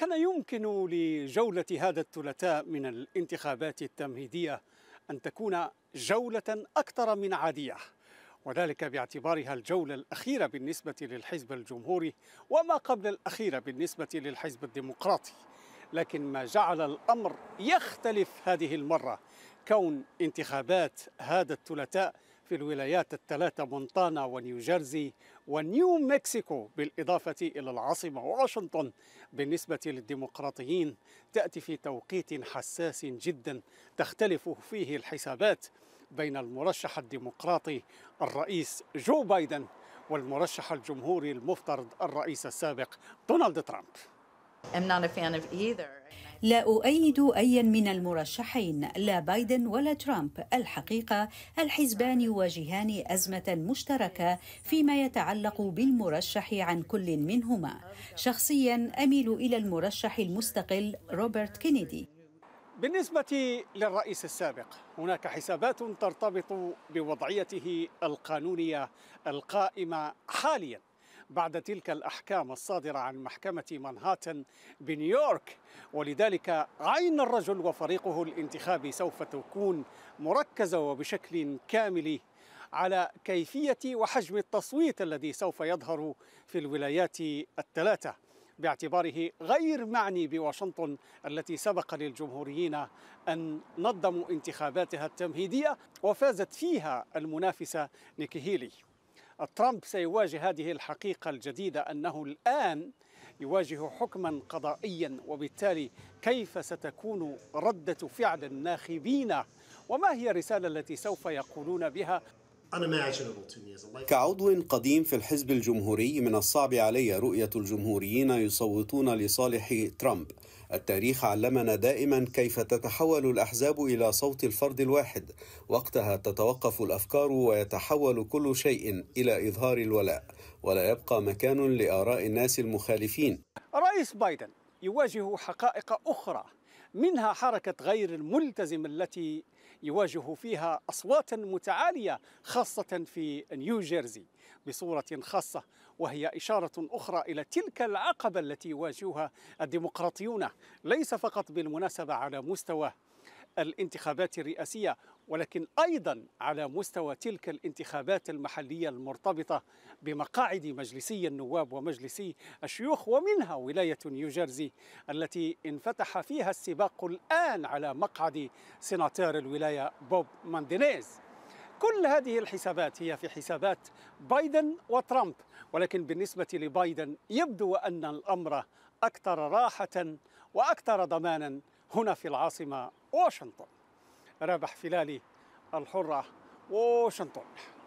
كان يمكن لجولة هذا الثلاثاء من الانتخابات التمهيدية أن تكون جولة أكثر من عادية وذلك باعتبارها الجولة الأخيرة بالنسبة للحزب الجمهوري وما قبل الأخيرة بالنسبة للحزب الديمقراطي لكن ما جعل الأمر يختلف هذه المرة كون انتخابات هذا الثلاثاء في الولايات الثلاثة مونتانا ونيوجيرسي ونيو مكسيكو بالإضافة إلى العاصمة واشنطن بالنسبة للديمقراطيين تأتي في توقيت حساس جدا تختلف فيه الحسابات بين المرشح الديمقراطي الرئيس جو بايدن والمرشح الجمهوري المفترض الرئيس السابق دونالد ترامب. I'm not a fan of either. لا أؤيد أيا من المرشحين لا بايدن ولا ترامب الحقيقة الحزبان يواجهان أزمة مشتركة فيما يتعلق بالمرشح عن كل منهما شخصيا أميل إلى المرشح المستقل روبرت كينيدي بالنسبة للرئيس السابق هناك حسابات ترتبط بوضعيته القانونية القائمة حاليا بعد تلك الأحكام الصادرة عن محكمة مانهاتن بنيويورك ولذلك عين الرجل وفريقه الانتخابي سوف تكون مركزة وبشكل كامل على كيفية وحجم التصويت الذي سوف يظهر في الولايات الثلاثة باعتباره غير معني بواشنطن التي سبق للجمهوريين أن نظموا انتخاباتها التمهيدية وفازت فيها المنافسة نيكي هيلي ترامب سيواجه هذه الحقيقة الجديدة أنه الآن يواجه حكما قضائيا وبالتالي كيف ستكون ردة فعل الناخبين وما هي الرسالة التي سوف يقولون بها كعضو قديم في الحزب الجمهوري من الصعب علي رؤية الجمهوريين يصوتون لصالح ترامب التاريخ علمنا دائما كيف تتحول الأحزاب إلى صوت الفرد الواحد وقتها تتوقف الأفكار ويتحول كل شيء إلى إظهار الولاء ولا يبقى مكان لآراء الناس المخالفين رئيس بايدن يواجه حقائق أخرى منها حركة غير الملتزم التي يواجه فيها أصواتا متعالية خاصة في نيوجيرسي بصورة خاصة وهي إشارة أخرى إلى تلك العقبة التي يواجهها الديمقراطيون ليس فقط بالمناسبة على مستوى الانتخابات الرئاسية ولكن أيضا على مستوى تلك الانتخابات المحلية المرتبطة بمقاعد مجلسي النواب ومجلسي الشيوخ ومنها ولاية نيوجيرسي التي انفتح فيها السباق الآن على مقعد سناتير الولاية بوب ماندينيز كل هذه الحسابات هي في حسابات بايدن وترامب ولكن بالنسبة لبايدن يبدو أن الأمر أكثر راحة وأكثر ضمانا هنا في العاصمة واشنطن رابح فلالي الحرة واشنطن